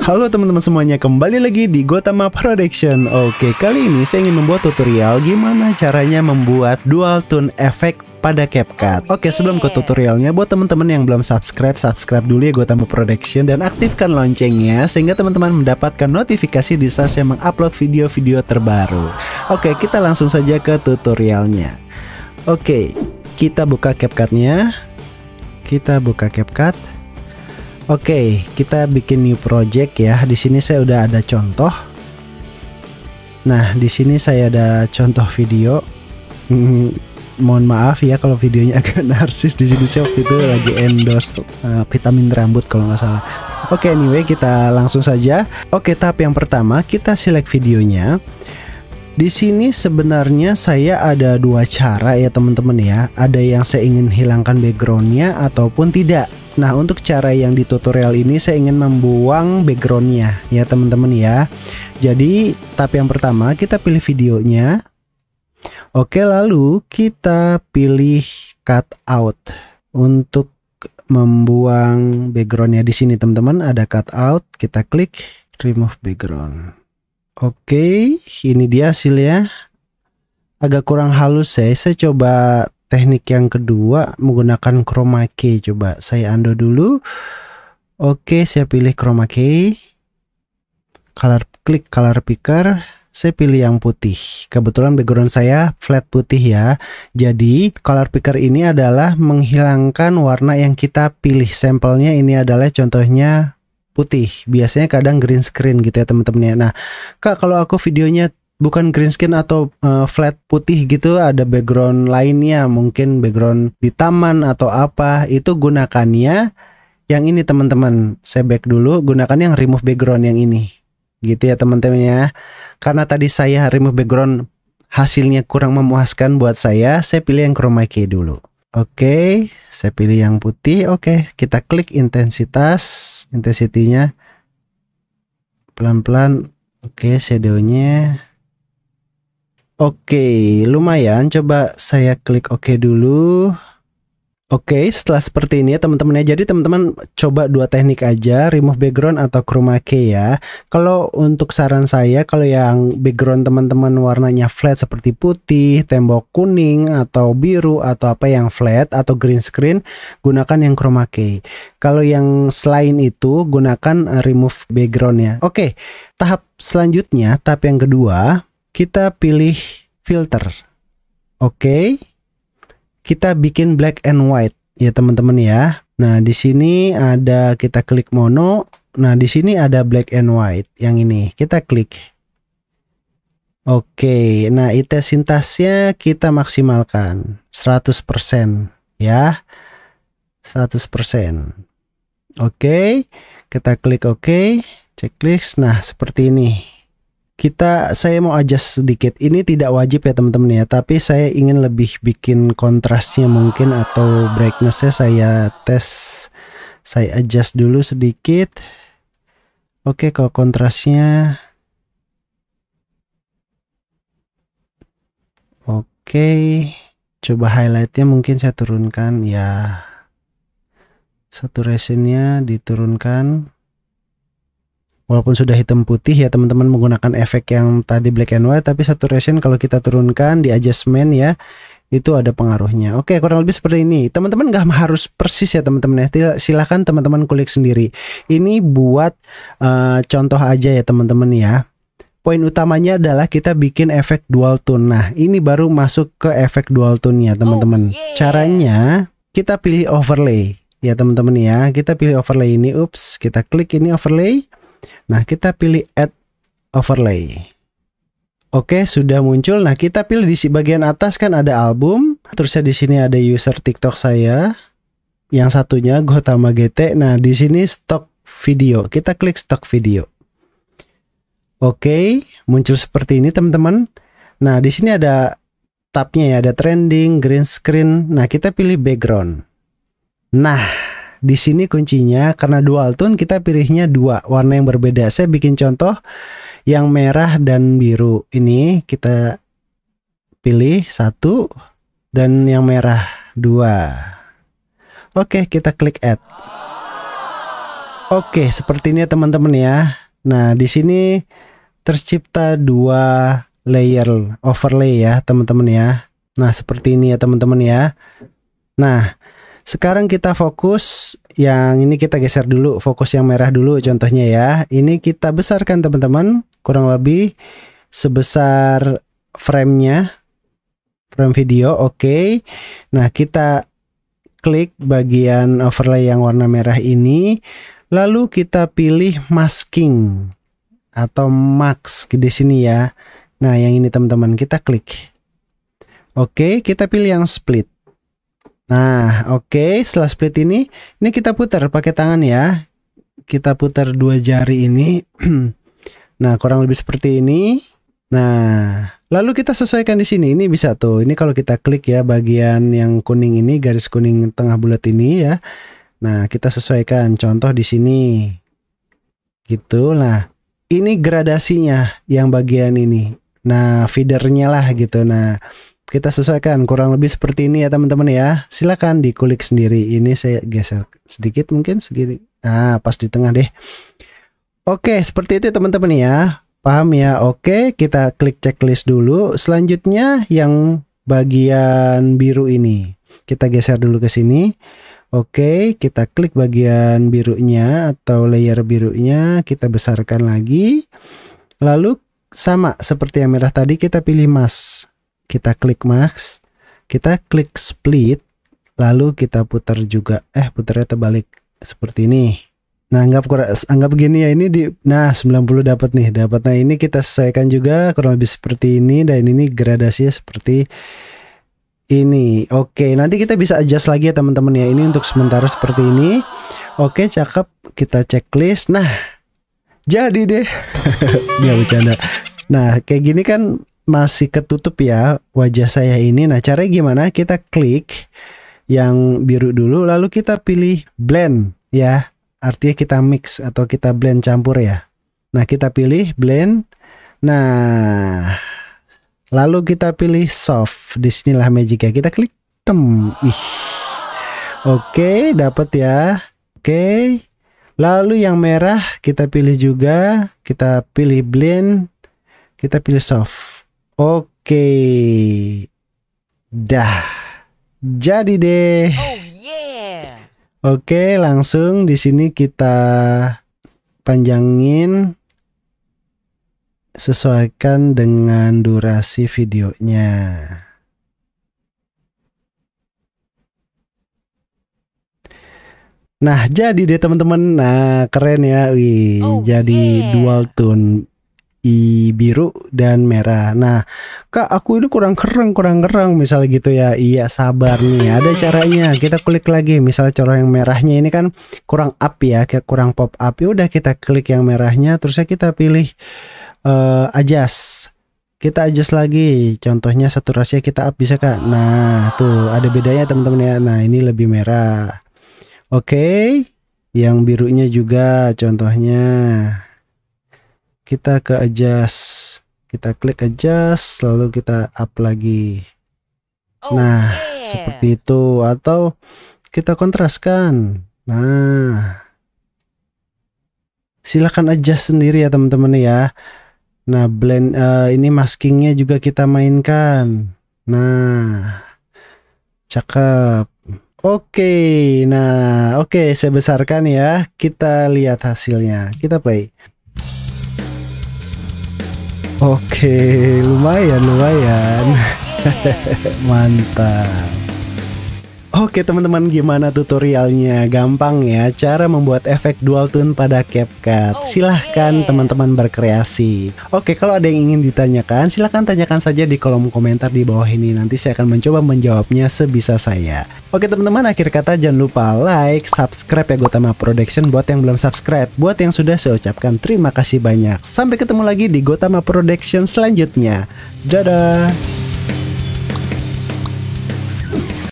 Halo teman-teman semuanya, kembali lagi di Gotama Production Oke, kali ini saya ingin membuat tutorial gimana caranya membuat dual tone effect pada CapCut. Oke, sebelum ke tutorialnya, buat teman-teman yang belum subscribe, subscribe dulu ya Gotama Production dan aktifkan loncengnya sehingga teman-teman mendapatkan notifikasi di saat saya mengupload video-video terbaru. Oke, kita langsung saja ke tutorialnya. Oke, kita buka CapCutnya, Kita buka CapCut. Oke, okay, kita bikin new project ya. Di sini saya udah ada contoh. Nah, di sini saya ada contoh video. Hmm, mohon maaf ya kalau videonya agak narsis di sini saya waktu itu lagi endorse uh, vitamin rambut kalau nggak salah. Oke, okay, anyway kita langsung saja. Oke, okay, tahap yang pertama kita select videonya. Di sini sebenarnya saya ada dua cara ya teman-teman ya. Ada yang saya ingin hilangkan backgroundnya ataupun tidak. Nah untuk cara yang di tutorial ini saya ingin membuang backgroundnya ya teman-teman ya Jadi tapi yang pertama kita pilih videonya Oke lalu kita pilih cut out Untuk membuang backgroundnya di sini teman-teman ada cut out kita klik remove background Oke ini dia hasilnya Agak kurang halus ya saya coba teknik yang kedua menggunakan chroma key coba saya undo dulu oke saya pilih chroma key color klik color picker saya pilih yang putih. Kebetulan background saya flat putih ya. Jadi color picker ini adalah menghilangkan warna yang kita pilih. Sampelnya ini adalah contohnya putih. Biasanya kadang green screen gitu ya teman-teman ya. Nah, Kak kalau aku videonya bukan green skin atau uh, flat putih gitu ada background lainnya mungkin background di taman atau apa itu gunakannya yang ini teman-teman saya back dulu gunakan yang remove background yang ini gitu ya teman-teman ya karena tadi saya remove background hasilnya kurang memuaskan buat saya saya pilih yang chroma key dulu oke okay, saya pilih yang putih oke okay, kita klik intensitas intensitinya pelan-pelan oke okay, shadownya Oke, okay, lumayan. Coba saya klik OK dulu. Oke, okay, setelah seperti ini ya teman-teman ya. Jadi teman-teman coba dua teknik aja, remove background atau chroma key ya. Kalau untuk saran saya, kalau yang background teman-teman warnanya flat seperti putih, tembok kuning atau biru atau apa yang flat atau green screen, gunakan yang chroma key. Kalau yang selain itu, gunakan eh, remove background ya. Oke, tahap selanjutnya, tahap yang kedua, kita pilih filter. Oke. Okay. Kita bikin black and white ya teman-teman ya. Nah, di sini ada kita klik mono. Nah, di sini ada black and white yang ini. Kita klik. Oke, okay. nah itu sintasnya kita maksimalkan 100% ya. 100%. Oke, okay. kita klik oke, okay. checklist. Nah, seperti ini kita saya mau adjust sedikit. Ini tidak wajib ya teman-teman ya, tapi saya ingin lebih bikin kontrasnya mungkin atau brightnessnya saya tes saya adjust dulu sedikit. Oke, kalau kontrasnya Oke, coba highlightnya mungkin saya turunkan ya. satu Saturationnya diturunkan walaupun sudah hitam putih ya teman-teman menggunakan efek yang tadi black and white tapi saturation kalau kita turunkan di adjustment ya itu ada pengaruhnya. Oke, kurang lebih seperti ini. Teman-teman nggak harus persis ya teman-teman ya. Silahkan teman-teman klik sendiri. Ini buat uh, contoh aja ya teman-teman ya. Poin utamanya adalah kita bikin efek dual tone. Nah, ini baru masuk ke efek dual tone ya teman-teman. Oh, yeah. Caranya kita pilih overlay ya teman-teman ya. Kita pilih overlay ini. Ups, kita klik ini overlay. Nah, kita pilih add overlay. Oke, sudah muncul. Nah, kita pilih di bagian atas kan ada album. Terusnya di sini ada user TikTok saya. Yang satunya Gotama GT. Nah, di sini stok video. Kita klik stok video. Oke, muncul seperti ini teman-teman. Nah, di sini ada tabnya ya, ada trending, green screen. Nah, kita pilih background. Nah, di sini kuncinya karena dual tone kita pilihnya dua warna yang berbeda. Saya bikin contoh yang merah dan biru. Ini kita pilih satu dan yang merah dua. Oke, kita klik add. Oke, seperti ini teman-teman ya. Nah, di sini tercipta dua layer overlay ya, teman-teman ya. Nah, seperti ini ya teman-teman ya. Nah, sekarang kita fokus yang ini kita geser dulu, fokus yang merah dulu contohnya ya. Ini kita besarkan teman-teman, kurang lebih sebesar framenya, frame video, oke. Okay. Nah kita klik bagian overlay yang warna merah ini, lalu kita pilih masking atau max di sini ya. Nah yang ini teman-teman kita klik. Oke, okay, kita pilih yang split. Nah, oke, okay, setelah split ini, ini kita putar pakai tangan ya. Kita putar dua jari ini. nah, kurang lebih seperti ini. Nah, lalu kita sesuaikan di sini. Ini bisa tuh. Ini kalau kita klik ya bagian yang kuning ini, garis kuning tengah bulat ini ya. Nah, kita sesuaikan contoh di sini. Gitu. Nah, ini gradasinya yang bagian ini. Nah, feedernya lah gitu. Nah, kita sesuaikan kurang lebih seperti ini ya teman-teman ya. Silakan dikulik sendiri. Ini saya geser sedikit mungkin segini. Nah, pas di tengah deh. Oke, seperti itu teman-teman ya. Paham ya? Oke, kita klik checklist dulu. Selanjutnya yang bagian biru ini. Kita geser dulu ke sini. Oke, kita klik bagian birunya atau layer birunya, kita besarkan lagi. Lalu sama seperti yang merah tadi kita pilih mask kita klik max kita klik split lalu kita putar juga eh putarnya terbalik seperti ini Nah, anggap kurang, anggap gini ya ini di nah 90 dapat nih, dapat. Nah, ini kita sesuaikan juga kurang lebih seperti ini dan ini gradasinya seperti ini. Oke, nanti kita bisa adjust lagi ya teman-teman ya. Ini untuk sementara seperti ini. Oke, cakep. Kita checklist. Nah, jadi deh. Dia bercanda. Nah, kayak gini kan masih ketutup ya wajah saya ini. Nah, caranya gimana? Kita klik yang biru dulu lalu kita pilih blend ya. Artinya kita mix atau kita blend campur ya. Nah, kita pilih blend. Nah, lalu kita pilih soft. Disinilah magic ya Kita klik tem. Ih. Oke, dapat ya. Oke. Lalu yang merah kita pilih juga, kita pilih blend, kita pilih soft. Oke. Dah. Jadi deh. Oh, yeah. Oke, langsung di sini kita panjangin sesuaikan dengan durasi videonya. Nah, jadi deh teman-teman. Nah, keren ya. Wih, oh, jadi yeah. dual tone i biru dan merah. Nah, Kak, aku ini kurang kereng, kurang kereng misalnya gitu ya. Iya, sabar nih. Ada caranya. Kita klik lagi. Misalnya corong yang merahnya ini kan kurang up ya, kayak kurang pop up. Ya udah kita klik yang merahnya terusnya kita pilih uh, adjust. Kita adjust lagi. Contohnya saturasi kita up bisa, Kak. Nah, tuh ada bedanya teman-teman ya. Nah, ini lebih merah. Oke. Okay. Yang birunya juga contohnya kita ke adjust kita klik adjust lalu kita up lagi nah seperti itu atau kita kontraskan nah silahkan adjust sendiri ya teman-teman ya nah blend uh, ini maskingnya juga kita mainkan nah cakep oke okay, nah oke okay, saya besarkan ya kita lihat hasilnya kita play Oke, lumayan lumayan. Mantap. Oke teman-teman gimana tutorialnya? Gampang ya cara membuat efek dual tone pada CapCut. Silahkan teman-teman berkreasi. Oke kalau ada yang ingin ditanyakan silahkan tanyakan saja di kolom komentar di bawah ini. Nanti saya akan mencoba menjawabnya sebisa saya. Oke teman-teman akhir kata jangan lupa like, subscribe ya Gotama Production buat yang belum subscribe. Buat yang sudah saya ucapkan terima kasih banyak. Sampai ketemu lagi di Gotama Production selanjutnya. Dadah!